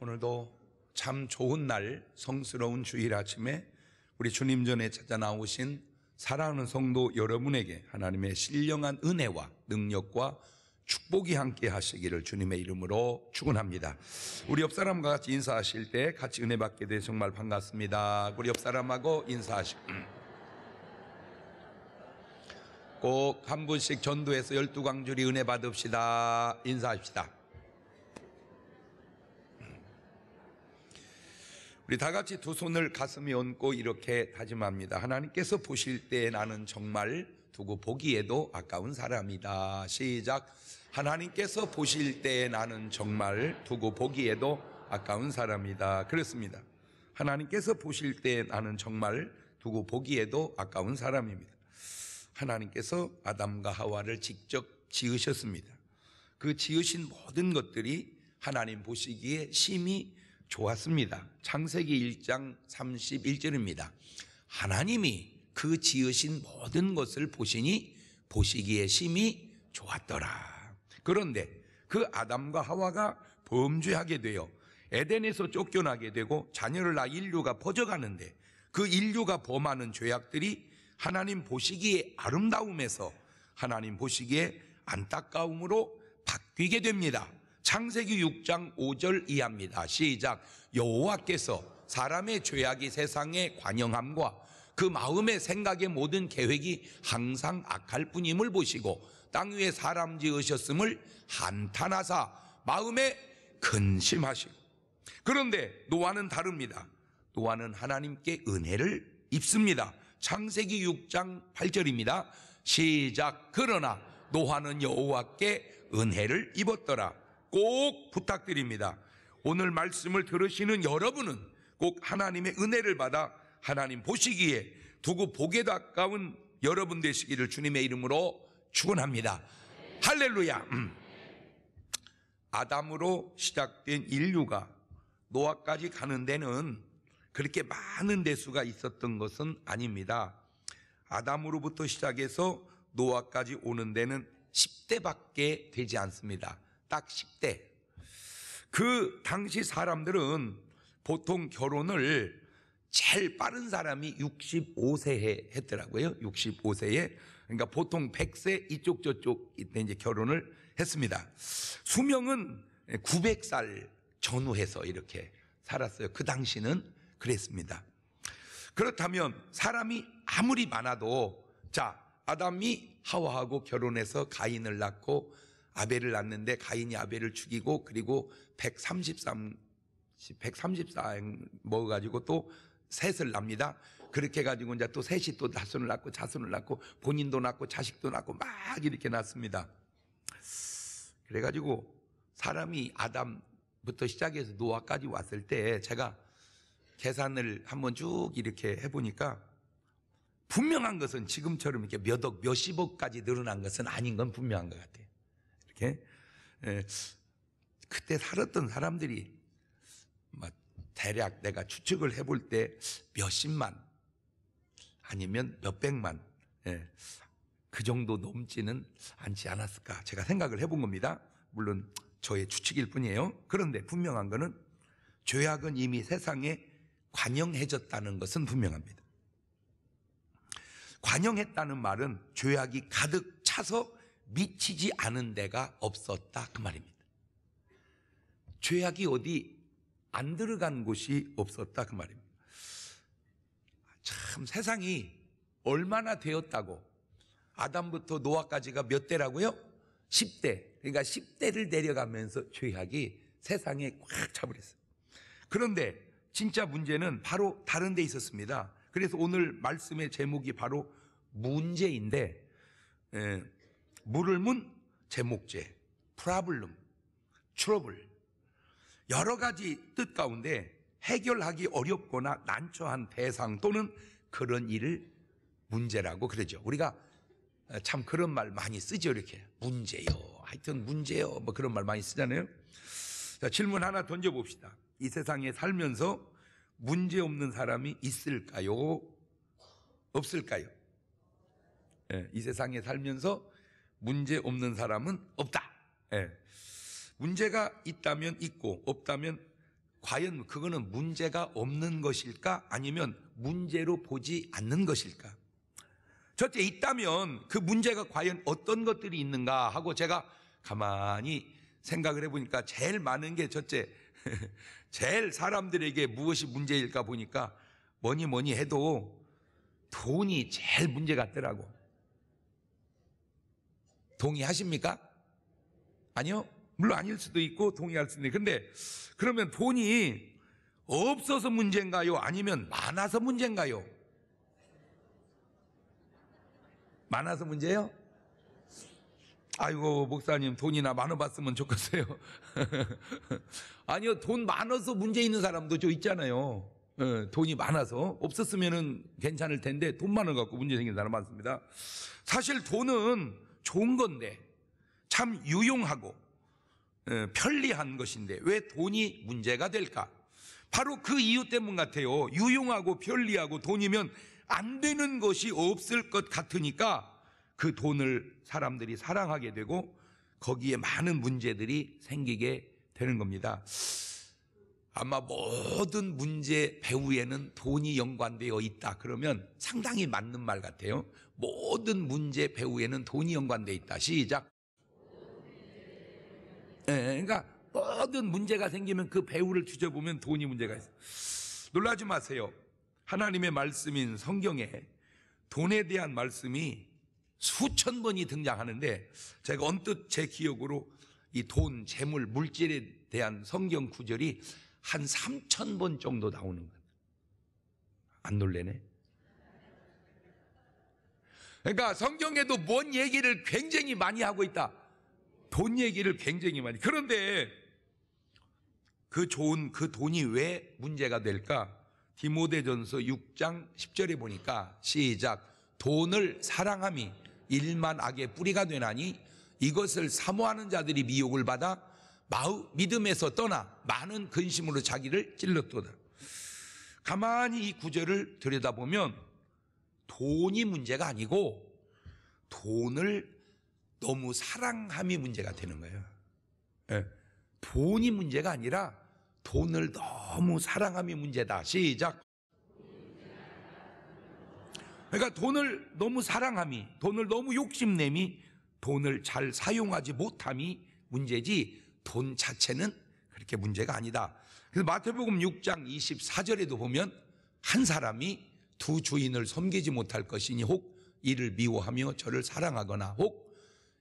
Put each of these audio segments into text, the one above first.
오늘도 참 좋은 날 성스러운 주일 아침에 우리 주님 전에 찾아 나오신 사랑하는 성도 여러분에게 하나님의 신령한 은혜와 능력과 축복이 함께 하시기를 주님의 이름으로 축원합니다. 우리 옆 사람과 같이 인사하실 때 같이 은혜 받게 돼 정말 반갑습니다. 우리 옆 사람하고 인사하시고 꼭 한 분씩 전도해서 열두 광주리 은혜 받읍시다. 인사합시다. 우리 다 같이 두 손을 가슴에 얹고 이렇게 다짐합니다. 하나님께서 보실 때 나는 정말 두고 보기에도 아까운 사람이다. 시작. 하나님께서 보실 때 나는 정말 두고 보기에도 아까운 사람이다. 그렇습니다. 하나님께서 보실 때 나는 정말 두고 보기에도 아까운 사람입니다. 하나님께서 아담과 하와를 직접 지으셨습니다. 그 지으신 모든 것들이 하나님 보시기에 심히 좋았습니다. 창세기 1장 31절입니다. 하나님이 그 지으신 모든 것을 보시니 보시기에 심히 좋았더라. 그런데 그 아담과 하와가 범죄하게 되어 에덴에서 쫓겨나게 되고 자녀를 낳아 인류가 퍼져가는데 그 인류가 범하는 죄악들이 하나님 보시기에 아름다움에서 하나님 보시기에 안타까움으로 바뀌게 됩니다. 창세기 6장 5절 이하입니다. 시작. 여호와께서 사람의 죄악이 세상의 관영함과 그 마음의 생각의 모든 계획이 항상 악할 뿐임을 보시고 땅 위에 사람 지으셨음을 한탄하사 마음에 근심하시고 그런데 노아는 다릅니다. 노아는 하나님께 은혜를 입습니다. 창세기 6장 8절입니다. 시작 그러나 노아는 여호와께 은혜를 입었더라. 꼭 부탁드립니다. 오늘 말씀을 들으시는 여러분은 꼭 하나님의 은혜를 받아 하나님 보시기에 두고 보게 가까운 여러분 되시기를 주님의 이름으로 축원합니다. 할렐루야. 음. 아담으로 시작된 인류가 노아까지 가는 데는 그렇게 많은 대수가 있었던 것은 아닙니다. 아담으로부터 시작해서 노아까지 오는 데는 10대밖에 되지 않습니다. 딱 10대. 그 당시 사람들은 보통 결혼을 제일 빠른 사람이 65세에 했더라고요. 65세에. 그러니까 보통 100세 이쪽 저쪽 이때 이제 결혼을 했습니다. 수명은 900살 전후해서 이렇게 살았어요. 그 당시는 그랬습니다. 그렇다면 사람이 아무리 많아도 자, 아담이 하와하고 결혼해서 가인을 낳고 아벨을 낳는데 가인이 아벨을 죽이고 그리고 133 134행 먹어가지고 또 셋을 납니다. 그렇게 가지고 이제 또 셋이 또 자손을 낳고 자손을 낳고 본인도 낳고 자식도 낳고 막 이렇게 낳습니다. 그래가지고 사람이 아담부터 시작해서 노아까지 왔을 때 제가 계산을 한번 쭉 이렇게 해보니까 분명한 것은 지금처럼 이렇게 몇억, 몇십억까지 늘어난 것은 아닌 건 분명한 것 같아요. 이렇게 에, 예, 그때 살았던 사람들이 막 대략 내가 추측을 해볼 때 몇십만 아니면 몇백만 예, 그 정도 넘지는 않지 않았을까 제가 생각을 해본 겁니다. 물론 저의 추측일 뿐이에요. 그런데 분명한 것은 죄악은 이미 세상에 관영해졌다는 것은 분명합니다. 관영했다는 말은 죄악이 가득 차서 미치지 않은 데가 없었다 그 말입니다. 죄악이 어디 안 들어간 곳이 없었다 그 말입니다. 참 세상이 얼마나 되었다고 아담부터 노아까지가 몇 대라고요? 10대. 그러니까 10대를 내려가면서 죄악이 세상에 꽉 차버렸어요. 그런데 진짜 문제는 바로 다른 데 있었습니다. 그래서 오늘 말씀의 제목이 바로 문제인데 에, 예, 물을문, 제목제, 프라블름, 트러블. 여러 가지 뜻 가운데 해결하기 어렵거나 난처한 대상 또는 그런 일을 문제라고 그러죠. 우리가 어, 참 그런 말 많이 쓰죠. 이렇게. 문제요. 하여튼 문제요. 뭐 그런 말 많이 쓰잖아요. 자, 질문 하나 던져봅시다. 이 세상에 살면서 문제 없는 사람이 있을까요? 없을까요? 예, 이 세상에 살면서 문제 없는 사람은 없다. 예. 문제가 있다면 있고 없다면 과연 그거는 문제가 없는 것일까 아니면 문제로 보지 않는 것일까? 첫째 있다면 그 문제가 과연 어떤 것들이 있는가 하고 제가 가만히 생각을 해보니까 제일 많은 게 첫째 제일 사람들에게 무엇이 문제일까 보니까 뭐니 뭐니 해도 돈이 제일 문제 같더라고. 동의하십니까? 아니요. 물론 아닐 수도 있고 동의할 수도 있는데 근데 그러면 돈이 없어서 문제인가요? 아니면 많아서 문제인가요? 많아서 문제요? 예 아이고 목사님 돈이나 많아봤으면 좋겠어요. 아니요 돈 많아서 문제 있는 사람도 저 있잖아요. 예, 돈이 많아서 없었으면 괜찮을 텐데 돈 많은 갖고 문제 생긴 사람 많습니다. 사실 돈은 좋은 건데 참 유용하고 편리한 것인데 왜 돈이 문제가 될까? 바로 그 이유 때문 같아요. 유용하고 편리하고 돈이면 안 되는 것이 없을 것 같으니까 그 돈을 사람들이 사랑하게 되고 거기에 많은 문제들이 생기게 되는 겁니다. 아마 모든 문제 배후에는 돈이 연관되어 있다. 그러면 상당히 맞는 말 같아요. 모든 문제 배우에는 돈이 연관돼 있다. 시작. 예, 그러니까 모든 문제가 생기면 그 배후를 뒤져보면 돈이 문제가 있어. 놀라지 마세요. 하나님의 말씀인 성경에 돈에 대한 말씀이 수천 번이 등장하는데 제가 언뜻 제 기억으로 이 돈, 재물, 물질에 대한 성경 구절이 한 3천 번 정도 나오는 거예요. 안 놀래네? 그러니까 성경에도 뭔 얘기를 굉장히 많이 하고 있다. 돈 얘기를 굉장히 많이. 그런데 그 좋은 그 돈이 왜 문제가 될까? 디모데전서 6장 10절에 보니까 시작 돈을 사랑함이 일만 악의 뿌리가 되나니 이것을 사모하는 자들이 미혹을 받아 마음 믿음에서 떠나 많은 근심으로 자기를 찔렀도다. 가만히 이 구절을 들여다보면 돈이 문제가 아니고 돈을 너무 사랑함이 문제가 되는 거예요. 예. 돈이 문제가 아니라 돈을 너무 사랑함이 문제다. 시작. 그러니까 돈을 너무 사랑함이, 돈을 너무 욕심내미 돈을 잘 사용하지 못함이 문제지 돈 자체는 그렇게 문제가 아니다. 그래서 마태복음 6장 24절에도 보면 한 사람이 두 주인을 섬기지 못할 것이니 혹 이를 미워하며 저를 사랑하거나 혹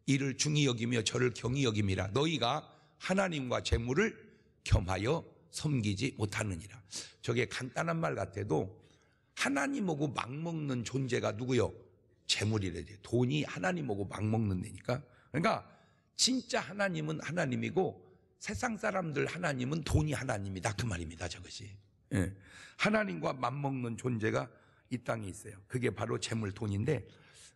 이를 중히 여기며 저를 경히 여김이라 너희가 하나님과 재물을 겸하여 섬기지 못하느니라. 저게 간단한 말 같아도 하나님하고 막 먹는 존재가 누구요? 재물이래. 돈이 하나님하고 막 먹는 데니까. 그러니까 진짜 하나님은 하나님이고 세상 사람들 하나님은 돈이 하나님이다. 그 말입니다. 저것이. 예. 하나님과 맞먹는 존재가 이 땅에 있어요. 그게 바로 재물 돈인데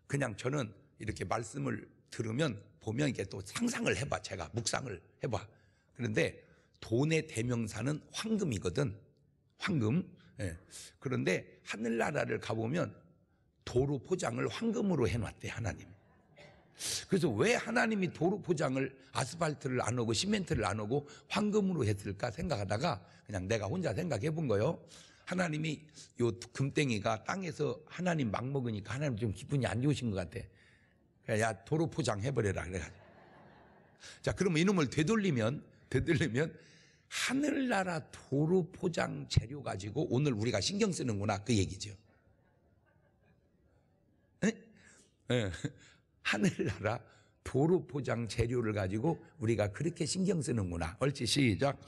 그냥 저는 이렇게 말씀을 들으면 보면 이게 또 상상을 해봐. 제가 묵상을 해봐. 그런데 돈의 대명사는 황금이거든. 황금. 예. 그런데 하늘나라를 가보면 도로 포장을 황금으로 해놨대, 하나님. 그래서 왜 하나님이 도로 포장을 아스팔트를 안 오고 시멘트를 안 오고 황금으로 했을까 생각하다가 그냥 내가 혼자 생각해 본 거예요. 하나님이 요 금땡이가 땅에서 하나님 막 먹으니까 하나님 좀 기분이 안 좋으신 것 같아. 야, 도로 포장 해버려라. 그래가지고. 자, 그럼 이놈을 되돌리면, 되돌리면 하늘나라 도로 포장 재료 가지고 오늘 우리가 신경 쓰는구나. 그 얘기죠. 에? 에. 하늘나라 도로 포장 재료를 가지고 우리가 그렇게 신경 쓰는구나. 얼치 시작.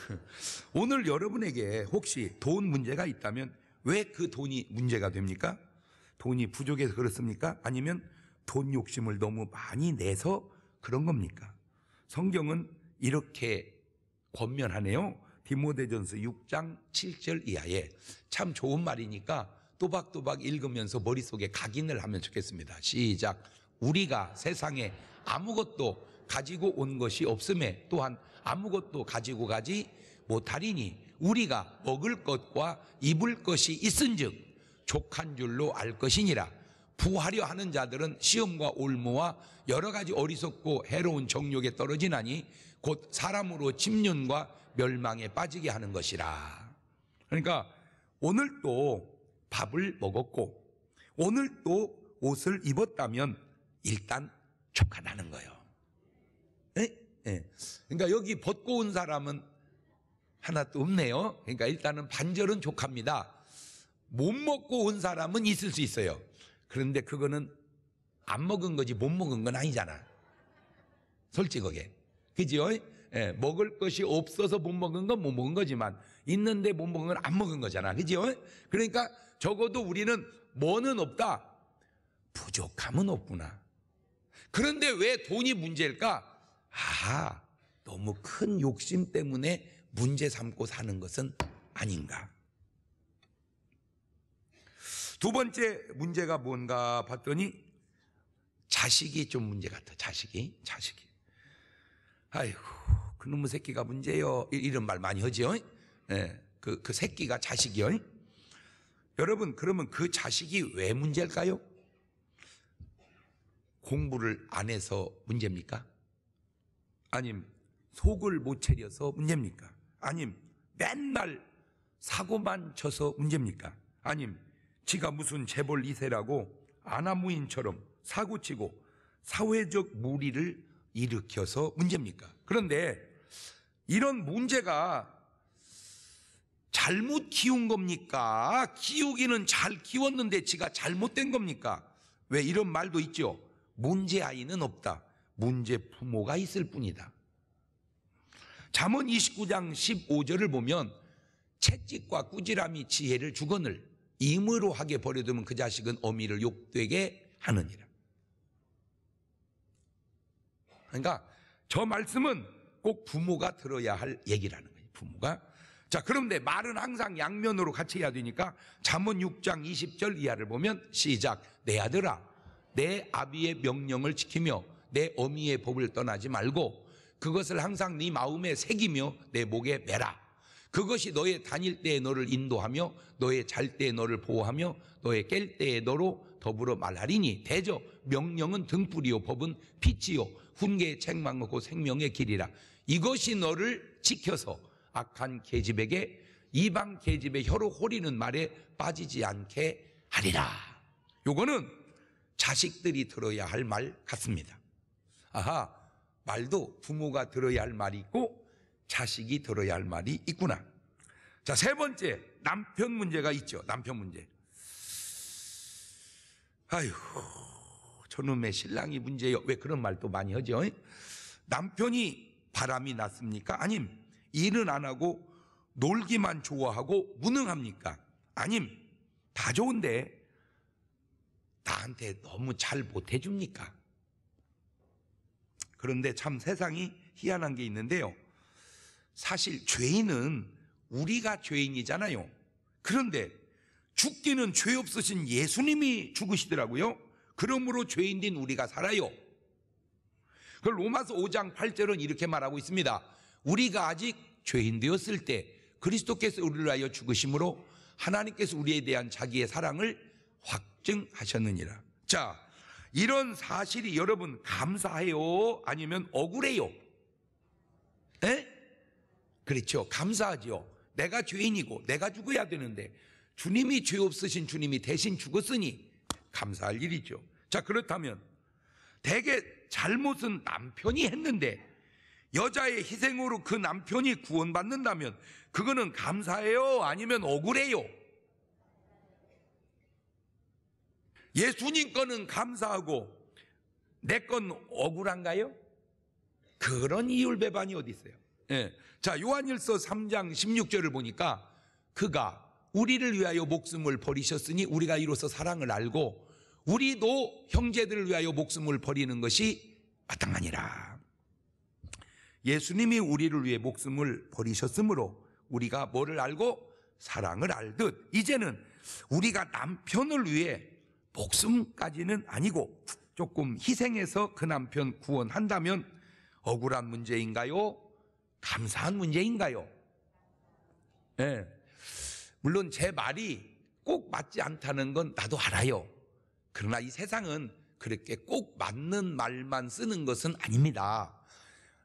오늘 여러분에게 혹시 돈 문제가 있다면 왜 그 돈이 문제가 됩니까? 돈이 부족해서 그렇습니까? 아니면 돈 욕심을 너무 많이 내서 그런 겁니까? 성경은 이렇게 권면하네요. 디모데전서 6장 7절 이하에 참 좋은 말이니까 또박또박 읽으면서 머릿속에 각인을 하면 좋겠습니다. 시작. 우리가 세상에 아무것도 가지고 온 것이 없음에 또한 아무것도 가지고 가지 못하리니 우리가 먹을 것과 입을 것이 있은즉 족한 줄로 알 것이니라 부하려 하는 자들은 시험과 올무와 여러 가지 어리석고 해로운 정욕에 떨어지나니 곧 사람으로 침륜과 멸망에 빠지게 하는 것이라. 그러니까 오늘 또 밥을 먹었고 오늘 또 옷을 입었다면 일단 족하다는 거예요. 예. 그러니까 여기 벗고 온 사람은 하나도 없네요. 그러니까 일단은 반절은 족합니다. 못 먹고 온 사람은 있을 수 있어요. 그런데 그거는 안 먹은 거지 못 먹은 건 아니잖아. 솔직하게. 그지요? 예, 먹을 것이 없어서 못 먹은 건 못 먹은 거지만 있는데 못 먹은 건 안 먹은 거잖아. 그지요? 그러니까 적어도 우리는 뭐는 없다. 부족함은 없구나. 그런데 왜 돈이 문제일까? 아, 너무 큰 욕심 때문에 문제 삼고 사는 것은 아닌가. 두 번째 문제가 뭔가 봤더니 자식이 좀 문제 같아. 자식이, 자식이. 아이고, 그놈의 새끼가 문제요. 이런 말 많이 하지요. 예, 그, 그 새끼가 자식이요. 여러분, 그러면 그 자식이 왜 문제일까요? 공부를 안 해서 문제입니까? 아님 속을 못 차려서 문제입니까? 아님 맨날 사고만 쳐서 문제입니까? 아님 지가 무슨 재벌 2세라고 아나무인처럼 사고치고 사회적 무리를 일으켜서 문제입니까? 그런데 이런 문제가 잘못 키운 겁니까? 키우기는 잘 키웠는데 지가 잘못된 겁니까? 왜 이런 말도 있죠? 문제 아이는 없다. 문제 부모가 있을 뿐이다. 잠언 29장 15절을 보면 채찍과 꾸지람이 지혜를 주거늘 임으로 하게 버려두면 그 자식은 어미를 욕되게 하느니라. 그러니까 저 말씀은 꼭 부모가 들어야 할 얘기라는 거예요. 부모가. 자, 그런데 말은 항상 양면으로 같이 해야 되니까 잠언 6장 20절 이하를 보면 시작 내 아들아 내 아비의 명령을 지키며 내 어미의 법을 떠나지 말고 그것을 항상 네 마음에 새기며 내 목에 매라. 그것이 너의 다닐 때에 너를 인도하며 너의 잘때에 너를 보호하며 너의 깰때에 너로 더불어 말하리니 대저 명령은 등불이요 법은 빛이요 훈계의 책망하고 생명의 길이라 이것이 너를 지켜서 악한 계집에게 이방 계집의 혀로 호리는 말에 빠지지 않게 하리라 요거는 자식들이 들어야 할 말 같습니다 아하, 말도 부모가 들어야 할 말이 있고 자식이 들어야 할 말이 있구나. 자, 세 번째, 남편 문제가 있죠. 남편 문제. 아휴, 저놈의 신랑이 문제요. 예왜 그런 말도 많이 하죠? 남편이 바람이 났습니까? 아님, 일은 안 하고 놀기만 좋아하고 무능합니까? 아님, 다 좋은데 나한테 너무 잘 못해줍니까? 그런데 참 세상이 희한한 게 있는데요. 사실 죄인은 우리가 죄인이잖아요. 그런데 죽기는 죄 없으신 예수님이 죽으시더라고요. 그러므로 죄인된 우리가 살아요. 그 로마서 5장 8절은 이렇게 말하고 있습니다. 우리가 아직 죄인 되었을 때 그리스도께서 우리를 위하여 죽으심으로 하나님께서 우리에 대한 자기의 사랑을 확증하셨느니라. 자, 이런 사실이 여러분 감사해요? 아니면 억울해요? 에? 그렇죠. 감사하지 내가 죄인이고 내가 죽어야 되는데 주님이 죄 없으신 주님이 대신 죽었으니 감사할 일이죠. 자, 그렇다면 대개 잘못은 남편이 했는데 여자의 희생으로 그 남편이 구원받는다면 그거는 감사해요? 아니면 억울해요? 예수님 거는 감사하고 내 건 억울한가요? 그런 이율 배반이 어디 있어요? 예. 자, 요한일서 3장 16절을 보니까 그가 우리를 위하여 목숨을 버리셨으니 우리가 이로써 사랑을 알고 우리도 형제들을 위하여 목숨을 버리는 것이 마땅하니라. 예수님이 우리를 위해 목숨을 버리셨으므로 우리가 뭐를 알고 사랑을 알듯 이제는 우리가 남편을 위해 목숨까지는 아니고 조금 희생해서 그 남편 구원한다면 억울한 문제인가요? 감사한 문제인가요? 예. 네. 물론 제 말이 꼭 맞지 않다는 건 나도 알아요. 그러나 이 세상은 그렇게 꼭 맞는 말만 쓰는 것은 아닙니다.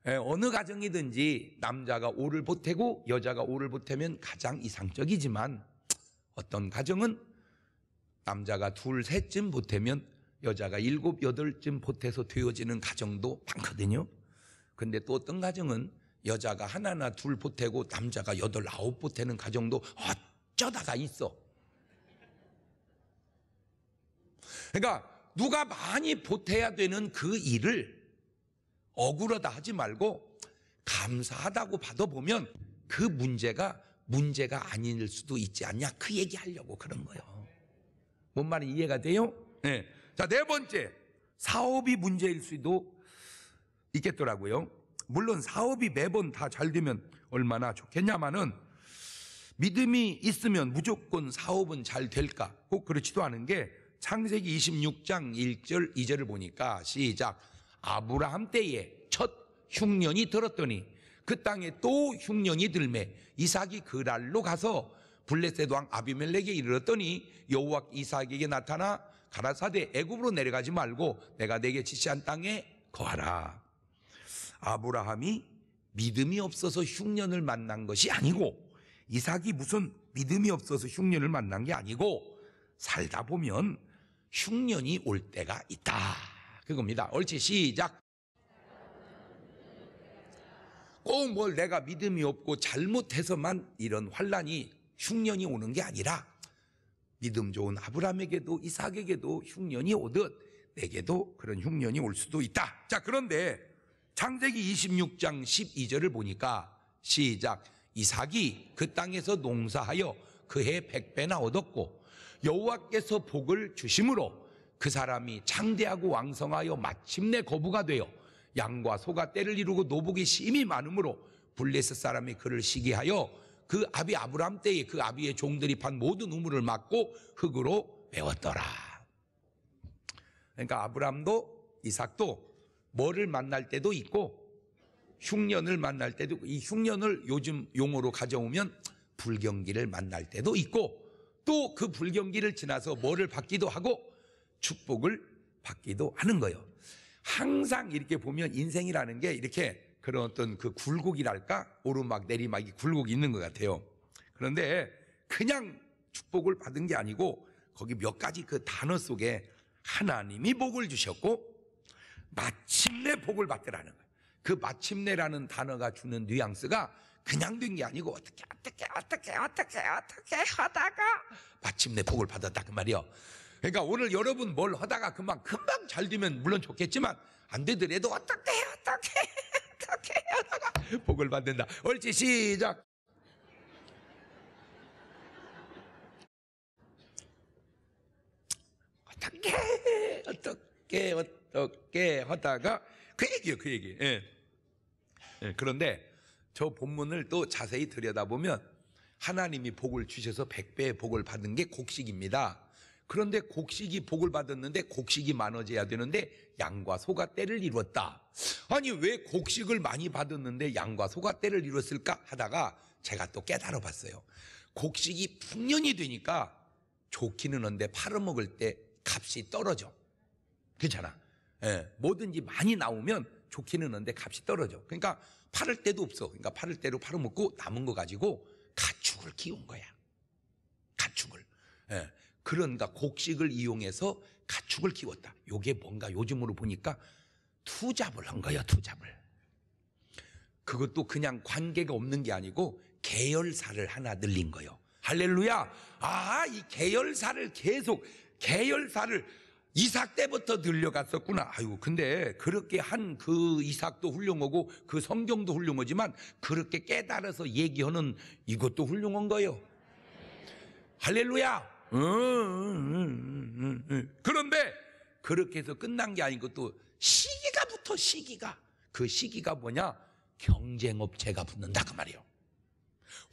예, 어느 가정이든지 남자가 오를 보태고 여자가 오를 보태면 가장 이상적이지만 어떤 가정은 남자가 둘, 셋쯤 보태면 여자가 일곱, 여덟쯤 보태서 되어지는 가정도 많거든요. 근데 또 어떤 가정은 여자가 하나나 둘 보태고 남자가 여덟, 아홉 보태는 가정도 어쩌다가 있어. 그러니까 누가 많이 보태야 되는 그 일을 억울하다 하지 말고 감사하다고 받아보면 그 문제가 문제가 아닐 수도 있지 않냐 그 얘기하려고 그런 거예요. 뭔 말이 이해가 돼요? 네. 자, 네 번째. 사업이 문제일 수도 있겠더라고요. 물론 사업이 매번 다 잘 되면 얼마나 좋겠냐마는 믿음이 있으면 무조건 사업은 잘 될까? 꼭 그렇지도 않은 게 창세기 26장 1절 2절을 보니까 시작. 아브라함 때에 첫 흉년이 들었더니 그 땅에 또 흉년이 들매 이삭이 그랄로 가서 블레셋 왕 아비멜렉에 이르렀더니 여호와 이삭에게 나타나 가라사대 애굽으로 내려가지 말고 내가 내게 지시한 땅에 거하라. 아브라함이 믿음이 없어서 흉년을 만난 것이 아니고 이삭이 무슨 믿음이 없어서 흉년을 만난 게 아니고 살다 보면 흉년이 올 때가 있다. 그겁니다. 옳지 시작. 꼭 뭘 내가 믿음이 없고 잘못해서만 이런 환란이 흉년이 오는 게 아니라 믿음 좋은 아브라함에게도 이삭에게도 흉년이 오듯 내게도 그런 흉년이 올 수도 있다. 자, 그런데 창세기 26장 12절을 보니까 시작 이삭이 그 땅에서 농사하여 그해 백배나 얻었고 여호와께서 복을 주심으로 그 사람이 창대하고 왕성하여 마침내 거부가 되어 양과 소가 때를 이루고 노복이 심히 많으므로 블레셋 사람이 그를 시기하여 그 아비 아브람 때에 그 아비의 종들이 판 모든 우물을 막고 흙으로 메웠더라. 그러니까 아브람도 이삭도 뭐를 만날 때도 있고 흉년을 만날 때도 이 흉년을 요즘 용어로 가져오면 불경기를 만날 때도 있고 또 그 불경기를 지나서 뭐를 받기도 하고 축복을 받기도 하는 거예요. 항상 이렇게 보면 인생이라는 게 이렇게 그런 어떤 그 굴곡이랄까? 오르막 내리막이 굴곡이 있는 것 같아요. 그런데 그냥 축복을 받은 게 아니고 거기 몇 가지 그 단어 속에 하나님이 복을 주셨고 마침내 복을 받더라는 거예요. 그 마침내라는 단어가 주는 뉘앙스가 그냥 된 게 아니고 어떻게 어떻게 어떻게 어떻게 어떻게 하다가 마침내 복을 받았다 그 말이요. 그러니까 오늘 여러분 뭘 하다가 금방 금방 잘 되면 물론 좋겠지만 안 되더라도 어떻게 어떻게 어떻게 하다가 복을 받는다. 옳지 시작. 어떻게 어떻게 어떻게 하다가 그 얘기요 그 얘기. 예. 예. 그런데 저 본문을 또 자세히 들여다보면 하나님이 복을 주셔서 백배의 복을 받은 게 곡식입니다. 그런데 곡식이 복을 받았는데 곡식이 많아져야 되는데 양과 소가 때를 이루었다. 아니 왜 곡식을 많이 받았는데 양과 소가 때를 이루었을까 하다가 제가 또 깨달아 봤어요. 곡식이 풍년이 되니까 좋기는 한데 팔아먹을 때 값이 떨어져. 그렇잖아. 예, 뭐든지 많이 나오면 좋기는 한데 값이 떨어져. 그러니까 팔을 때도 없어. 그러니까 팔을 때로 팔아먹고 남은 거 가지고 가축을 키운 거야. 가축을. 예, 그러니까 곡식을 이용해서 가축을 키웠다. 요게 뭔가 요즘으로 보니까 투잡을 한 거예요, 투잡을. 그것도 그냥 관계가 없는 게 아니고 계열사를 하나 늘린 거예요. 할렐루야. 아, 이 계열사를 계속 계열사를 이삭 때부터 늘려갔었구나. 아유, 근데 그렇게 한 그 이삭도 훌륭하고 그 성경도 훌륭하지만 그렇게 깨달아서 얘기하는 이것도 훌륭한 거예요. 할렐루야. 그런데 그렇게 해서 끝난 게 아닌 것도 시기가 붙어 시기가 그 시기가 뭐냐 경쟁업체가 붙는다 그 말이에요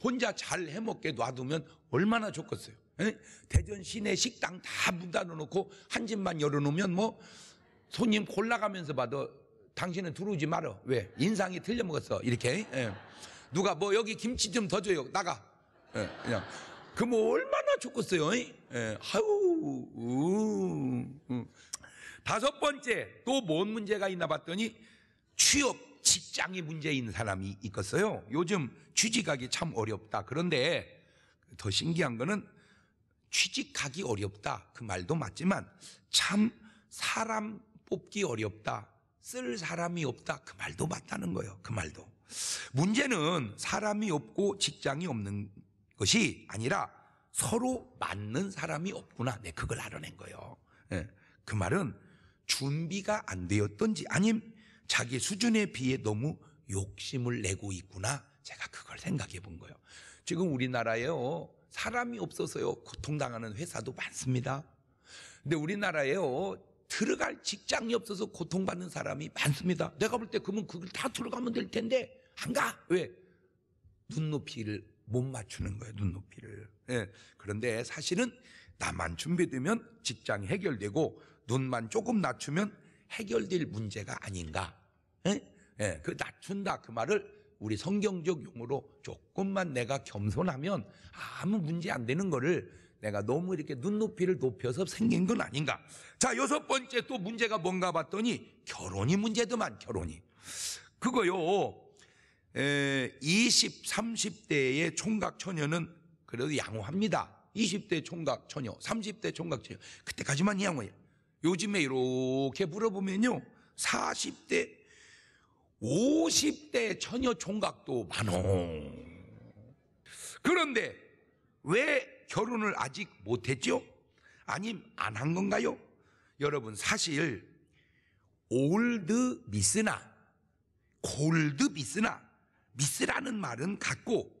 혼자 잘 해먹게 놔두면 얼마나 좋겠어요 예? 대전 시내 식당 다문 닫아놓고 한 집만 열어놓으면 뭐 손님 골라가면서 봐도 당신은 들어오지 말어 왜 인상이 틀려먹었어 이렇게 예. 누가 뭐 여기 김치 좀 더 줘요 나가 예, 그냥 그뭐 얼마나 얼마나 죽겠어요. 예, 아 우, 음, 음. 다섯 번째 또 뭔 문제가 있나 봤더니 취업 직장이 문제인 사람이 있었어요 요즘 취직하기 참 어렵다. 그런데 더 신기한 거는 취직하기 어렵다. 그 말도 맞지만 참 사람 뽑기 어렵다. 쓸 사람이 없다. 그 말도 맞다는 거예요. 그 말도. 문제는 사람이 없고 직장이 없는 것이 아니라 서로 맞는 사람이 없구나. 네, 그걸 알아낸 거예요. 네, 그 말은 준비가 안 되었던지 아님 자기 수준에 비해 너무 욕심을 내고 있구나. 제가 그걸 생각해 본 거예요. 지금 우리나라에요. 사람이 없어서요. 고통당하는 회사도 많습니다. 근데 우리나라에요. 들어갈 직장이 없어서 고통받는 사람이 많습니다. 내가 볼 때 그러면 그걸 다 들어가면 될 텐데 안 가. 왜? 눈높이를 못 맞추는 거예요, 눈높이를. 예. 그런데 사실은 나만 준비되면 직장 해결되고 눈만 조금 낮추면 해결될 문제가 아닌가. 예? 예. 그 낮춘다 그 말을 우리 성경적 용어로 조금만 내가 겸손하면 아무 문제 안 되는 거를 내가 너무 이렇게 눈높이를 높여서 생긴 건 아닌가. 자, 여섯 번째 또 문제가 뭔가 봤더니 결혼이 문제더만 결혼이. 그거요. 20, 30대의 총각 처녀는 그래도 양호합니다. 20대 총각 처녀, 30대 총각 처녀. 그때까지만 양호해요. 요즘에 이렇게 물어보면요. 40대, 50대 처녀 총각도 많어. 그런데 왜 결혼을 아직 못했죠? 아님 안 한 건가요? 여러분 사실 올드 미스나 골드 미스나 미스라는 말은 같고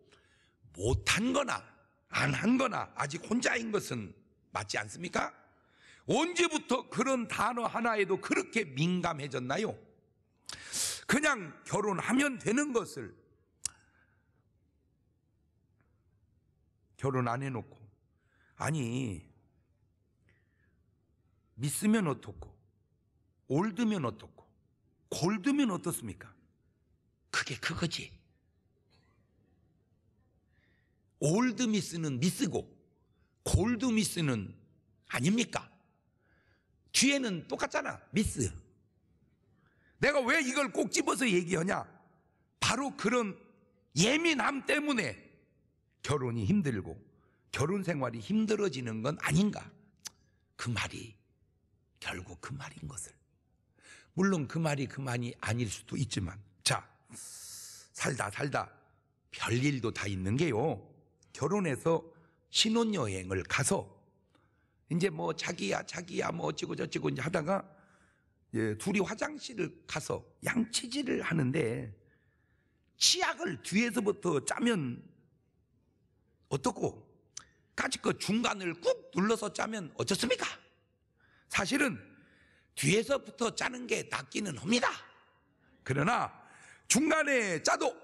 못한 거나 안 한 거나 아직 혼자인 것은 맞지 않습니까? 언제부터 그런 단어 하나에도 그렇게 민감해졌나요? 그냥 결혼하면 되는 것을 결혼 안 해놓고 아니 믿으면 어떻고 올드면 어떻고 골드면 어떻습니까? 그게 그거지. 올드미스는 미스고 골드미스는 아닙니까? 뒤에는 똑같잖아. 미스. 내가 왜 이걸 꼭 집어서 얘기하냐? 바로 그런 예민함 때문에 결혼이 힘들고 결혼 생활이 힘들어지는 건 아닌가? 그 말이 결국 그 말인 것을. 물론 그 말이 그 말이 아닐 수도 있지만. 자, 살다 살다 별일도 다 있는 게요. 결혼해서 신혼여행을 가서 이제 뭐 자기야 자기야 뭐 어찌고 저찌고 이제 하다가 예, 둘이 화장실을 가서 양치질을 하는데 치약을 뒤에서부터 짜면 어떻고 까짓껏 중간을 꾹 눌러서 짜면 어떻습니까? 사실은 뒤에서부터 짜는 게 낫기는 합니다. 그러나 중간에 짜도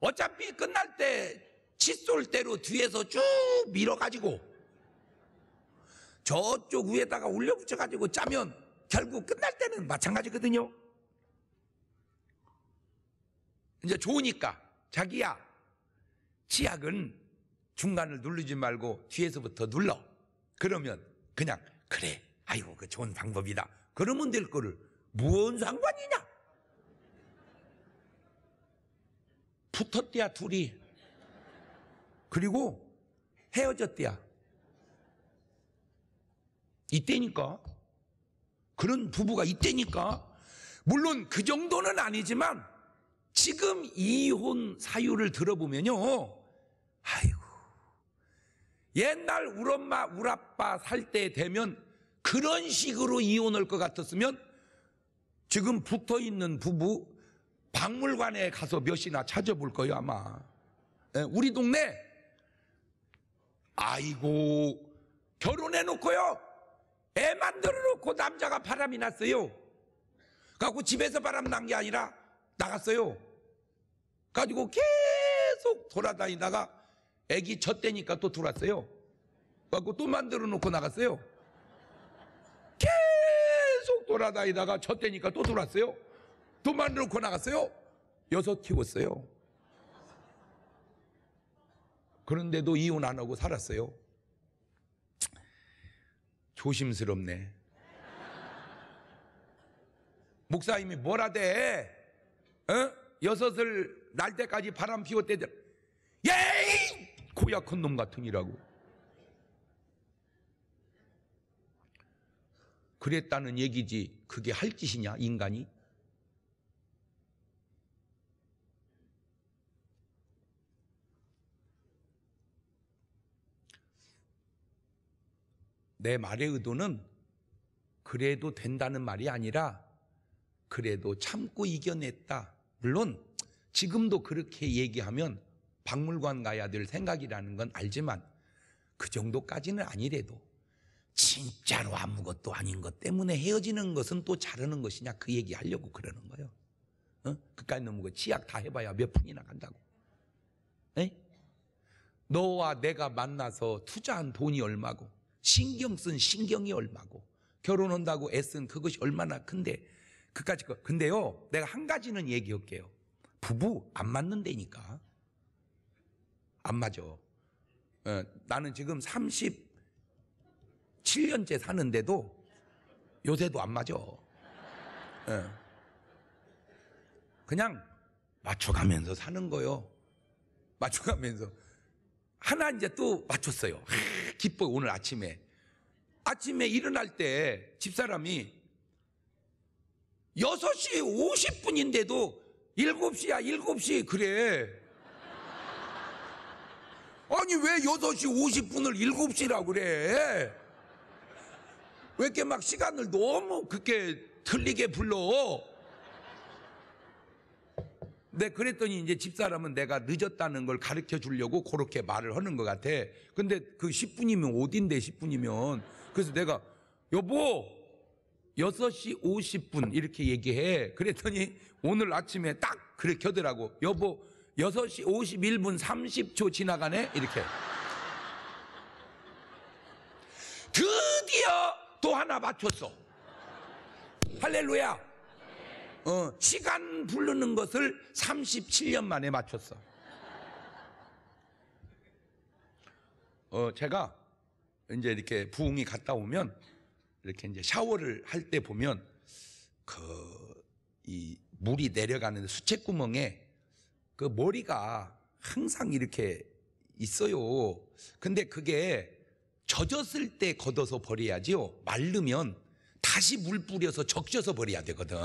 어차피 끝날 때 칫솔대로 뒤에서 쭉 밀어가지고 저쪽 위에다가 올려붙여가지고 짜면 결국 끝날 때는 마찬가지거든요. 이제 좋으니까 자기야 치약은 중간을 누르지 말고 뒤에서부터 눌러. 그러면 그냥 그래 아이고 그 좋은 방법이다. 그러면 될 거를 무언 상관이냐? 붙었대야 둘이 그리고 헤어졌대야. 이때니까. 그런 부부가 이때니까. 물론 그 정도는 아니지만 지금 이혼 사유를 들어보면요. 아이고. 옛날 우리 엄마, 우리 아빠 살 때 되면 그런 식으로 이혼할 것 같았으면 지금 붙어 있는 부부 박물관에 가서 몇이나 찾아볼 거예요, 아마. 예, 우리 동네 아이고 결혼해 놓고요 애 만들어 놓고 남자가 바람이 났어요 그래갖고 집에서 바람 난 게 아니라 나갔어요 가지고 계속 돌아다니다가 애기 젖대니까 또 들어왔어요 그래갖고 또 만들어 놓고 나갔어요 계속 돌아다니다가 젖대니까 또 들어왔어요 또 만들어 놓고 나갔어요 여섯 키웠어요 그런데도 이혼 안 하고 살았어요. 조심스럽네. 목사님이 뭐라 돼? 어? 여섯을 날 때까지 바람 피웠대들. 예이! 고약한 놈 같으니라고. 그랬다는 얘기지. 그게 할 짓이냐, 인간이? 내 말의 의도는 그래도 된다는 말이 아니라 그래도 참고 이겨냈다. 물론 지금도 그렇게 얘기하면 박물관 가야 될 생각이라는 건 알지만 그 정도까지는 아니래도 진짜로 아무것도 아닌 것 때문에 헤어지는 것은 또 자르는 것이냐 그 얘기 하려고 그러는 거예요. 어? 그까지 넘은 거 그 치약 다 해봐야 몇 푼이나 간다고. 에? 너와 내가 만나서 투자한 돈이 얼마고 신경 쓴 신경이 얼마고 결혼한다고 애쓴 그것이 얼마나 큰데 그까지 근데요 내가 한 가지는 얘기할게요. 부부 안 맞는다니까 안 맞아. 어, 나는 지금 37년째 사는데도 요새도 안 맞아. 어. 그냥 맞춰가면서 사는 거요. 맞춰가면서 하나 이제 또 맞췄어요. 아, 기뻐 오늘 아침에. 아침에 일어날 때 집사람이 6시 50분인데도 7시야, 7시. 그래. 아니, 왜 6시 50분을 7시라고 그래? 왜 이렇게 막 시간을 너무 그렇게 틀리게 불러? 네, 그랬더니 이제 집사람은 내가 늦었다는 걸 가르쳐 주려고 그렇게 말을 하는 것 같아. 근데 그 10분이면 어딘데 10분이면. 그래서 내가 여보 6시 50분 이렇게 얘기해. 그랬더니 오늘 아침에 딱 그렇게 하더라고. 여보 6시 51분 30초 지나가네? 이렇게. 드디어 또 하나 맞췄어. 할렐루야. 어, 시간 부르는 것을 37년 만에 맞췄어. 어, 제가 이제 이렇게 부흥이 갔다 오면 이렇게 이제 샤워를 할 때 보면 그 이 물이 내려가는 수채구멍에 그 머리가 항상 이렇게 있어요. 근데 그게 젖었을 때 걷어서 버려야지요. 말르면 다시 물 뿌려서 적셔서 버려야 되거든.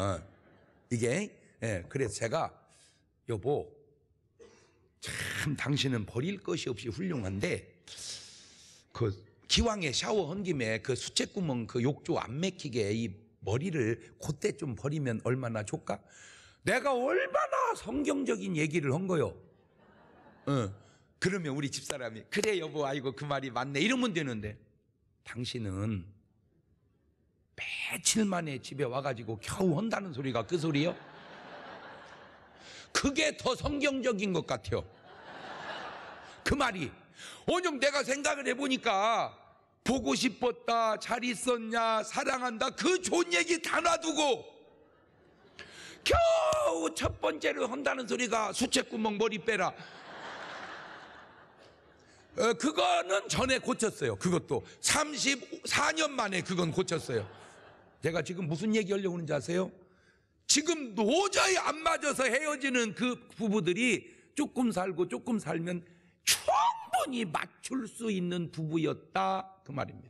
이게 예, 그래서 제가 여보 참 당신은 버릴 것이 없이 훌륭한데 그 기왕에 샤워한 김에 그 수채구멍 그 욕조 안 맥히게 이 머리를 그때 좀 버리면 얼마나 좋까? 내가 얼마나 성경적인 얘기를 한 거요. 응. 어, 그러면 우리 집사람이 그래 여보 아이고 그 말이 맞네 이러면 되는데 당신은 며칠 만에 집에 와가지고 겨우 한다는 소리가 그 소리요? 그게 더 성경적인 것 같아요. 그 말이. 오늘 어, 내가 생각을 해보니까 보고 싶었다, 잘 있었냐, 사랑한다, 그 좋은 얘기 다 놔두고 겨우 첫번째로 한다는 소리가 수채구멍 머리 빼라. 어, 그거는 전에 고쳤어요. 그것도 34년 만에 그건 고쳤어요. 제가 지금 무슨 얘기하려고 하는지 아세요? 지금 노자에 안 맞아서 헤어지는 그 부부들이 조금 살고 조금 살면 충분히 맞출 수 있는 부부였다 그 말입니다.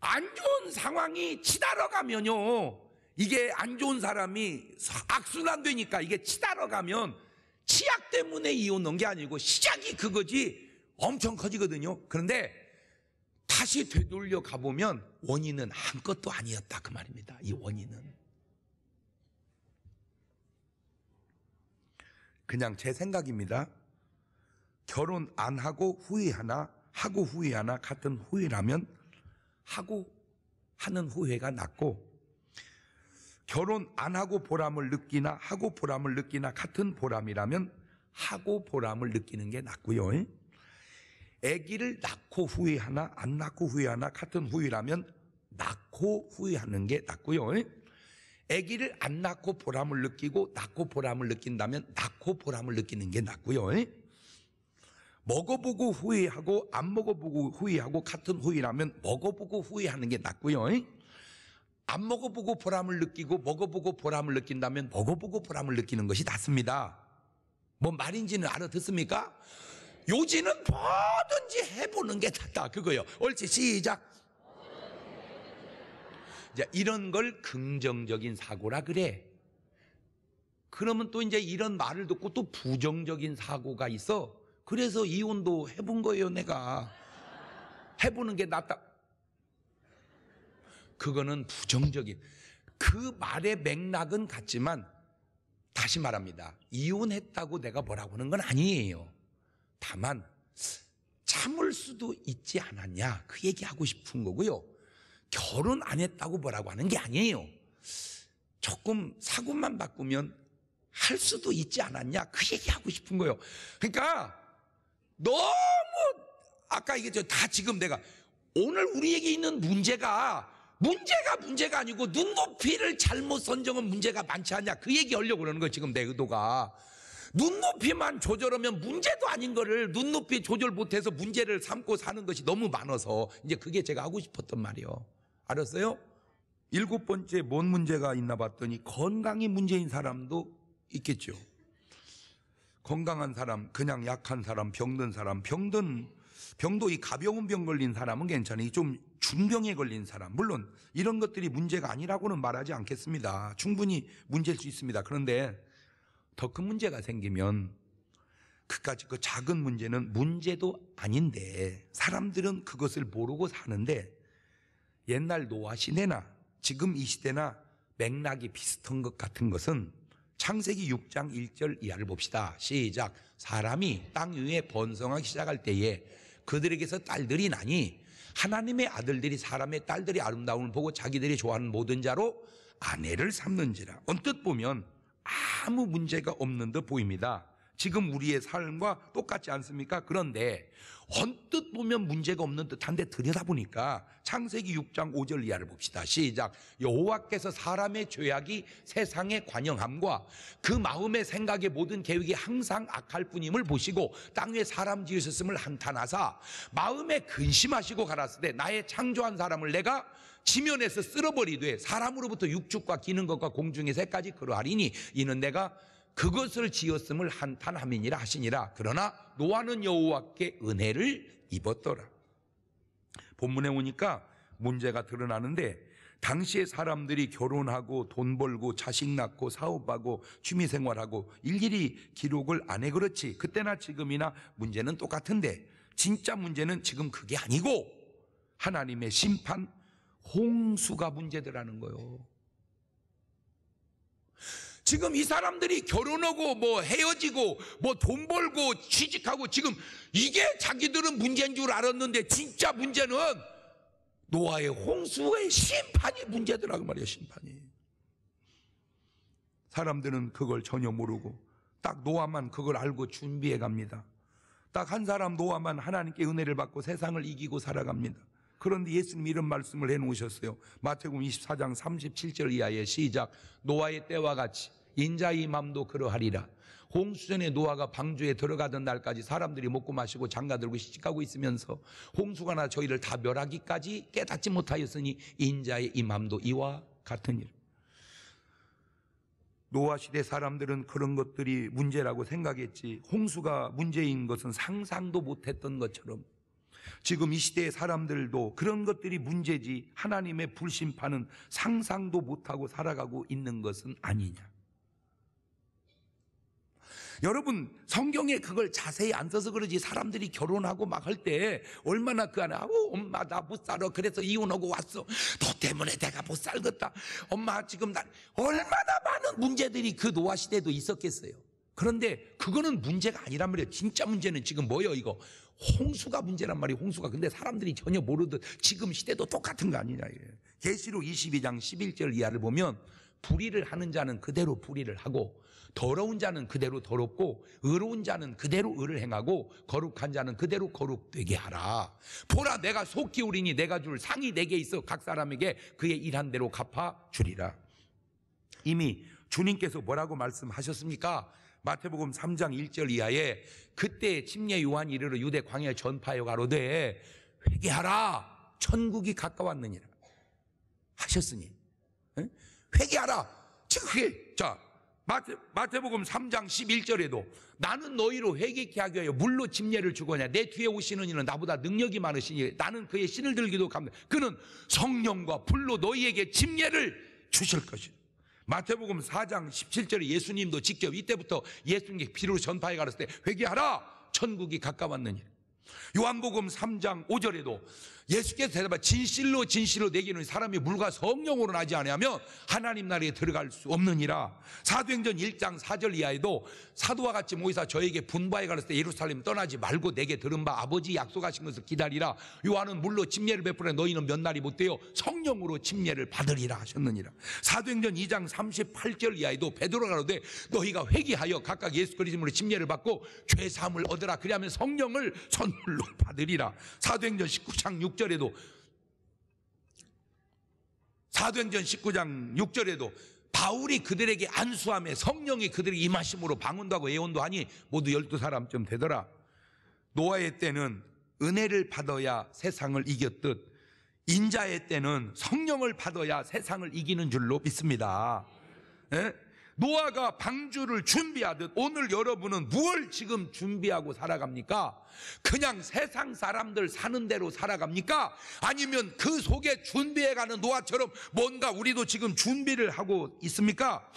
안 좋은 상황이 치달아 가면요. 이게 안 좋은 사람이 악순환 되니까 이게 치달아 가면 치약 때문에 이혼 넣은 게 아니고 시작이 그거지 엄청 커지거든요. 그런데 다시 되돌려 가보면 원인은 한것도 아니었다. 그 말입니다. 이 원인은. 그냥 제 생각입니다. 결혼 안 하고 후회하나, 하고 후회하나 같은 후회라면 하고 하는 후회가 낫고 결혼 안 하고 보람을 느끼나 하고 보람을 느끼나 같은 보람이라면 하고 보람을 느끼는 게 낫고요. 아기를 낳고 후회하나 안 낳고 후회하나 같은 후회라면 낳고 후회하는 게 낫고요. 아기를 안 낳고 보람을 느끼고 낳고 보람을 느낀다면 낳고 보람을 느끼는 게 낫고요. 먹어보고 후회하고 안 먹어보고 후회하고 같은 후회라면 먹어보고 후회하는 게 낫고요. 안 먹어보고 보람을 느끼고 먹어보고 보람을 느낀다면 먹어보고 보람을 느끼는 것이 낫습니다. 뭔 말인지는 알아듣습니까? 요지는 뭐든지 해보는 게 낫다. 그거요. 옳지, 시작. 자, 이런 걸 긍정적인 사고라 그래. 그러면 또 이제 이런 말을 듣고 또 부정적인 사고가 있어. 그래서 이혼도 해본 거예요, 내가. 해보는 게 낫다. 그거는 부정적인. 그 말의 맥락은 같지만, 다시 말합니다. 이혼했다고 내가 뭐라고 하는 건 아니에요. 다만 참을 수도 있지 않았냐 그 얘기하고 싶은 거고요. 결혼 안 했다고 뭐라고 하는 게 아니에요. 조금 사고만 바꾸면 할 수도 있지 않았냐 그 얘기하고 싶은 거예요. 그러니까 너무 아까 이게 다 지금 내가 오늘 우리에게 있는 문제가 문제가 문제가 아니고 눈높이를 잘못 선정한 문제가 많지 않냐 그 얘기 하려고 그러는 거예요. 지금 내 의도가. 눈높이만 조절하면 문제도 아닌 거를 눈높이 조절 못해서 문제를 삼고 사는 것이 너무 많아서 이제 그게 제가 하고 싶었던 말이요. 알았어요? 일곱 번째 뭔 문제가 있나 봤더니 건강이 문제인 사람도 있겠죠. 건강한 사람, 그냥 약한 사람, 병든 사람, 병든 병도 이 가벼운 병 걸린 사람은 괜찮아요. 좀 중병에 걸린 사람. 물론 이런 것들이 문제가 아니라고는 말하지 않겠습니다. 충분히 문제일 수 있습니다. 그런데 더큰 문제가 생기면 그까지 그 작은 문제는 문제도 아닌데 사람들은 그것을 모르고 사는데 옛날 노아 시대나 지금 이 시대나 맥락이 비슷한 것 같은 것은 창세기 6장 1절 이하를 봅시다. 시작. 사람이 땅 위에 번성하기 시작할 때에 그들에게서 딸들이 나니 하나님의 아들들이 사람의 딸들이 아름다움을 보고 자기들이 좋아하는 모든 자로 아내를 삼는지라. 언뜻 보면 아무 문제가 없는 듯 보입니다. 지금 우리의 삶과 똑같지 않습니까? 그런데 언뜻 보면 문제가 없는 듯한데 들여다보니까 창세기 6장 5절 이하를 봅시다. 시작. 여호와께서 사람의 죄악이 세상의 관영함과 그 마음의 생각의 모든 계획이 항상 악할 뿐임을 보시고 땅에 사람 지으셨음을 한탄하사 마음에 근심하시고 가라사대 나의 창조한 사람을 내가 지면에서 쓸어버리되 사람으로부터 육축과 기는 것과 공중의 새까지 그러하리니 이는 내가 그것을 지었음을 한탄 함이니라 하시니라 그러나 노아는 여호와께 은혜를 입었더라 본문에 오니까 문제가 드러나는데 당시에 사람들이 결혼하고 돈 벌고 자식 낳고 사업하고 취미 생활하고 일일이 기록을 안 해 그렇지 그때나 지금이나 문제는 똑같은데 진짜 문제는 지금 그게 아니고 하나님의 심판 홍수가 문제더라는 거요. 지금 이 사람들이 결혼하고 뭐 헤어지고 뭐 돈 벌고 취직하고 지금 이게 자기들은 문제인 줄 알았는데 진짜 문제는 노아의 홍수의 심판이 문제더라고 말이에요, 심판이. 사람들은 그걸 전혀 모르고 딱 노아만 그걸 알고 준비해 갑니다. 딱 한 사람 노아만 하나님께 은혜를 받고 세상을 이기고 살아갑니다. 그런데 예수님이 이런 말씀을 해 놓으셨어요. 마태복음 24장 37절 이하에 시작 노아의 때와 같이 인자의 맘도 그러하리라. 홍수전에 노아가 방주에 들어가던 날까지 사람들이 먹고 마시고 장가들고 시집가고 있으면서 홍수가 나 저희를 다 멸하기까지 깨닫지 못하였으니 인자의 이 맘도 이와 같은 일. 노아 시대 사람들은 그런 것들이 문제라고 생각했지 홍수가 문제인 것은 상상도 못했던 것처럼 지금 이 시대의 사람들도 그런 것들이 문제지 하나님의 불심판은 상상도 못하고 살아가고 있는 것은 아니냐. 여러분 성경에 그걸 자세히 안 써서 그러지 사람들이 결혼하고 막 할 때 얼마나 그 안에 아우 엄마 나못 살아 그래서 이혼하고 왔어 너 때문에 내가 못 살겠다 엄마 지금 난 얼마나 많은 문제들이 그 노아 시대도 있었겠어요 그런데 그거는 문제가 아니란 말이에요. 진짜 문제는 지금 뭐예요, 이거? 홍수가 문제란 말이에요, 홍수가. 근데 사람들이 전혀 모르듯 지금 시대도 똑같은 거 아니냐, 이게. 계시록 22장 11절 이하를 보면 불의를 하는 자는 그대로 불의를 하고 더러운 자는 그대로 더럽고 의로운 자는 그대로 의를 행하고 거룩한 자는 그대로 거룩되게 하라. 보라 내가 속 기울이니 내가 줄 상이 내게 있어 각 사람에게 그의 일한 대로 갚아 주리라. 이미 주님께서 뭐라고 말씀하셨습니까? 마태복음 3장 1절 이하에 그때 침례 요한이 르러 유대 광야 전파여 가로되 회개하라 천국이 가까웠느니라 하셨으니 회개하라 지금 자 마태, 마태복음 3장 11절에도 나는 너희로 회개케 하기 위하여 물로 침례를 주거냐 내 뒤에 오시는 이는 나보다 능력이 많으시니 나는 그의 신을 들기도 감다 그는 성령과 불로 너희에게 침례를 주실 것이다 마태복음 4장 17절에 예수님도 직접 이때부터 예수님께 피로 전파해 가렸을 때 회개하라! 천국이 가까웠느니. 요한복음 3장 5절에도 예수께서 대답하 진실로 진실로 내기는 사람이 물과 성령으로 나지 않으하면 하나님 나라에 들어갈 수 없느니라. 사도행전 1장 4절 이하에도 사도와 같이 모이사 저에게 분바에 가렸을 때 예루살렘 떠나지 말고 내게 들은 바 아버지 약속하신 것을 기다리라. 요한은 물로 침례를 베풀어 너희는 몇 날이 못 되어 성령으로 침례를 받으리라 하셨느니라. 사도행전 2장 38절 이하에도 베드로가 로되 너희가 회개하여 각각 예수 그리스도로 침례를 받고 죄 사함을 얻으라. 그리하면 성령을 선물로 받으리라. 사도행전 19장 6 6절에도 사도행전 19장 6절에도 바울이 그들에게 안수함에 성령이 그들에 임하심으로 방언도하고 예언도 하니 모두 12사람쯤 되더라. 노아의 때는 은혜를 받아야 세상을 이겼듯 인자의 때는 성령을 받아야 세상을 이기는 줄로 믿습니다. 예? 노아가 방주를 준비하듯 오늘 여러분은 무엇 지금 준비하고 살아갑니까? 그냥 세상 사람들 사는 대로 살아갑니까? 아니면 그 속에 준비해가는 노아처럼 뭔가 우리도 지금 준비를 하고 있습니까?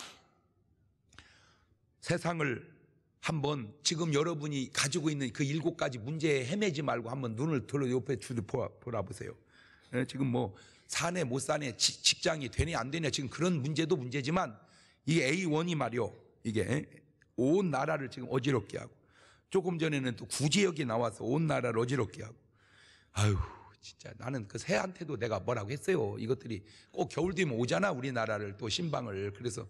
세상을 한번 지금 여러분이 가지고 있는 그 일곱 가지 문제에 헤매지 말고 한번 눈을 들어 옆에 주도 보라보세요. 예, 지금 뭐 사네 못 사네 직장이 되냐안되냐 지금 그런 문제도 문제지만 이게 A1이 말이요. 이게 온 나라를 지금 어지럽게 하고 조금 전에는 또 구제역이 나와서 온 나라를 어지럽게 하고 아유 진짜 나는 그 새한테도 내가 뭐라고 했어요. 이것들이 꼭 겨울 되면 오잖아 우리나라를 또 신방을 그래서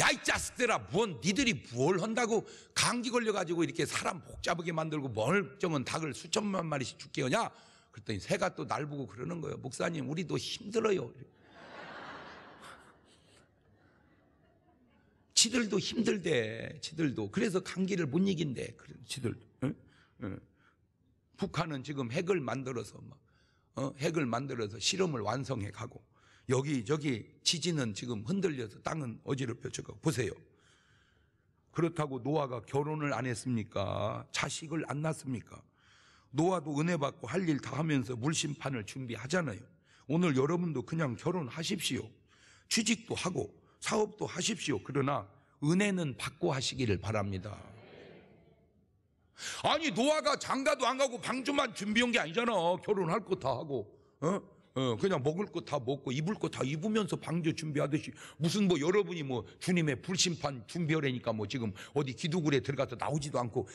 야 이 자식들아 뭔 니들이 뭘 한다고 감기 걸려가지고 이렇게 사람 복잡하게 만들고 멀쩡한 닭을 수천만 마리씩 죽게 하냐 그랬더니 새가 또 날 보고 그러는 거예요. 목사님 우리도 힘들어요. 지들도 힘들대, 지들도. 그래서 감기를 못 이긴대, 지들도. 응? 응. 북한은 지금 핵을 만들어서 막, 어? 핵을 만들어서 실험을 완성해 가고, 여기, 저기 지지는 지금 흔들려서 땅은 어지럽혀져 가 보세요. 그렇다고 노아가 결혼을 안 했습니까? 자식을 안 낳습니까? 노아도 은혜 받고 할 일 다 하면서 물심판을 준비하잖아요. 오늘 여러분도 그냥 결혼하십시오. 취직도 하고 사업도 하십시오. 그러나 은혜는 받고 하시기를 바랍니다. 아니 노아가 장가도 안 가고 방주만 준비한 게 아니잖아. 결혼할 거 다 하고, 어? 어, 그냥 먹을 거 다 먹고 입을 거 다 입으면서 방주 준비하듯이 무슨 뭐 여러분이 뭐 주님의 불심판 준비하려니까 뭐 지금 어디 기도굴에 들어가서 나오지도 않고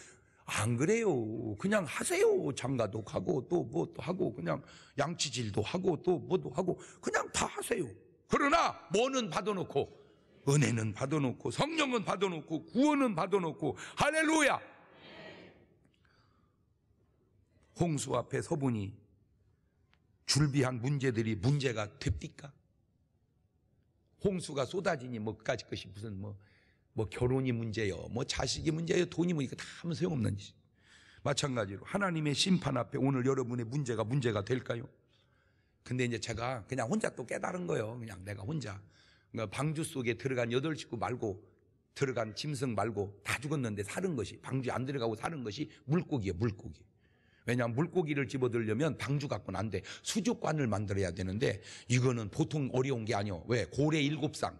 안 그래요. 그냥 하세요. 장가도 가고 또 뭐또 뭐 하고 그냥 양치질도 하고 또 뭐도 하고 그냥 다 하세요. 그러나 뭐는 받아놓고 은혜는 받아놓고 성령은 받아놓고 구원은 받아놓고 할렐루야 홍수 앞에 서보니 줄비한 문제들이 문제가 됩니까? 홍수가 쏟아지니 뭐까지 것이 무슨 뭐, 뭐 결혼이 문제요, 뭐 자식이 문제요, 돈이 뭐 이거 다 아무 소용없는 짓. 마찬가지로 하나님의 심판 앞에 오늘 여러분의 문제가 문제가 될까요? 근데 이제 제가 그냥 혼자 또 깨달은 거예요. 그냥 내가 혼자. 그러니까 방주 속에 들어간 여덟 식구 말고 들어간 짐승 말고 다 죽었는데 사는 것이 방주안 들어가고 사는 것이 물고기예요. 물고기. 왜냐하면 물고기를 집어들려면 방주 갖고는 안 돼. 수족관을 만들어야 되는데 이거는 보통 어려운 게 아니요. 왜? 고래 일곱 상.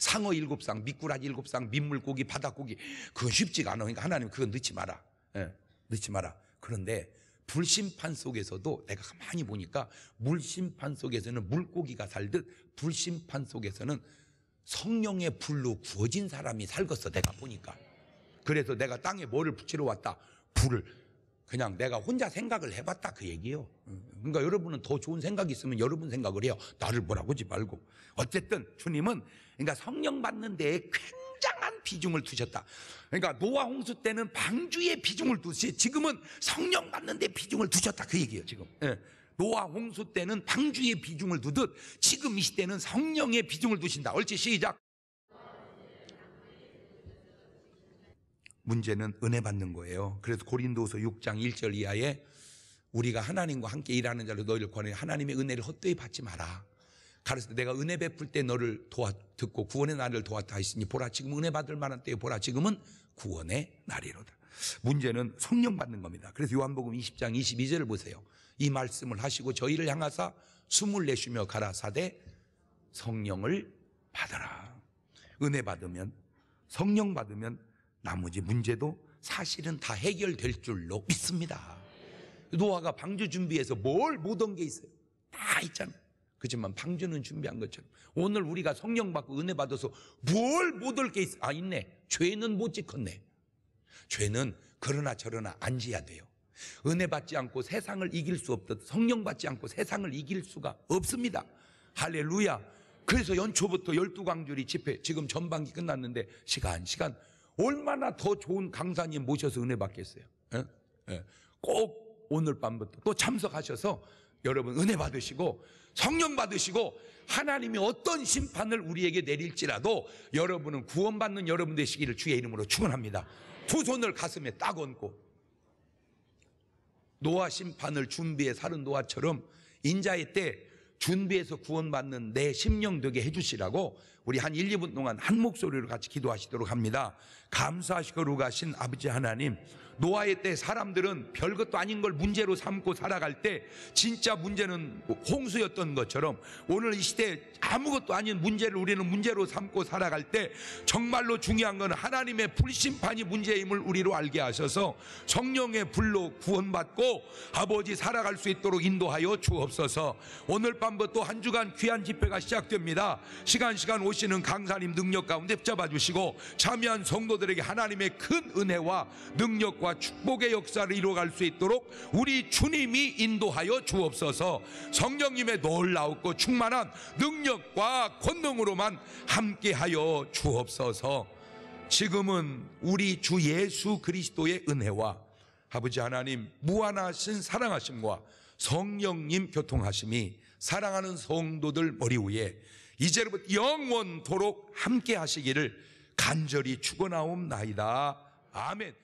상어 일곱 상, 미꾸라지 일곱 상, 민물고기, 바닷고기. 그건 쉽지가 않아. 그러니까 하나님 그건 넣지 마라. 예, 넣지 마라. 그런데 불심판 속에서도 내가 가만히 보니까 물심판 속에서는 물고기가 살듯 불심판 속에서는 성령의 불로 구워진 사람이 살겠어 내가 보니까 그래서 내가 땅에 뭐를 붙이러 왔다 불을 그냥 내가 혼자 생각을 해봤다 그 얘기예요 그러니까 여러분은 더 좋은 생각이 있으면 여러분 생각을 해요 나를 뭐라고 하지 말고 어쨌든 주님은 그러니까 성령 받는 데에 굉장히 비중을 두셨다. 그러니까 노아 홍수 때는 방주에 비중을 두시 지금은 성령 받는 데 비중을 두셨다 그 얘기예요 지금. 예. 노아 홍수 때는 방주에 비중을 두듯 지금 이 시대는 성령에 비중을 두신다. 얼치 시작. 문제는 은혜 받는 거예요. 그래서 고린도서 6장 1절 이하에 우리가 하나님과 함께 일하는 자로 너희를 권해 하나님의 은혜를 헛되이 받지 마라. 가르쳐 내가 은혜 베풀 때 너를 도와 듣고 구원의 날을 도왔다 했으니 보라 지금 은혜 받을 만한 때에 보라 지금은 구원의 날이로다. 문제는 성령 받는 겁니다. 그래서 요한복음 20장 22절을 보세요. 이 말씀을 하시고 저희를 향하사 숨을 내쉬며 가라사대 성령을 받아라. 은혜 받으면 성령 받으면 나머지 문제도 사실은 다 해결될 줄로 믿습니다. 노아가 방주 준비해서 뭘못온게 있어요. 다 있잖아요. 그지만 방주는 준비한 것처럼 오늘 우리가 성령 받고 은혜 받아서 뭘 못 올 게 있어. 아, 있네. 죄는 못 지켰네. 죄는 그러나 저러나 안 지야 돼요. 은혜 받지 않고 세상을 이길 수 없듯 성령 받지 않고 세상을 이길 수가 없습니다. 할렐루야. 그래서 연초부터 12광주리 집회 지금 전반기 끝났는데 시간 시간 얼마나 더 좋은 강사님 모셔서 은혜 받겠어요. 에? 에. 예. 꼭 오늘 밤부터 또 참석하셔서 여러분 은혜 받으시고 성령 받으시고 하나님이 어떤 심판을 우리에게 내릴지라도 여러분은 구원받는 여러분 되시기를 주의 이름으로 축원합니다. 두 손을 가슴에 딱 얹고 노아 심판을 준비해 사는 노아처럼 인자의 때 준비해서 구원받는 내 심령 되게 해주시라고 우리 한 1, 2분 동안 한 목소리로 같이 기도하시도록 합니다. 감사하시고 루가신 아버지 하나님 노아의 때 사람들은 별것도 아닌 걸 문제로 삼고 살아갈 때 진짜 문제는 홍수였던 것처럼 오늘 이 시대에 아무것도 아닌 문제를 우리는 문제로 삼고 살아갈 때 정말로 중요한 건 하나님의 불심판이 문제임을 우리로 알게 하셔서 성령의 불로 구원받고 아버지 살아갈 수 있도록 인도하여 주옵소서 오늘 밤부터 한 주간 귀한 집회가 시작됩니다 시간시간 오시는 강사님 능력 가운데 붙잡아 주시고 참여한 성도들 자녀들에게 하나님의 큰 은혜와 능력과 축복의 역사를 이루어갈 수 있도록 우리 주님이 인도하여 주옵소서 성령님의 놀라웠고 충만한 능력과 권능으로만 함께하여 주옵소서 지금은 우리 주 예수 그리스도의 은혜와 아버지 하나님 무한하신 사랑하심과 성령님 교통하심이 사랑하는 성도들 머리 위에 이제로부터 영원토록 함께 하시기를 간절히 죽어나옵나이다. 아멘.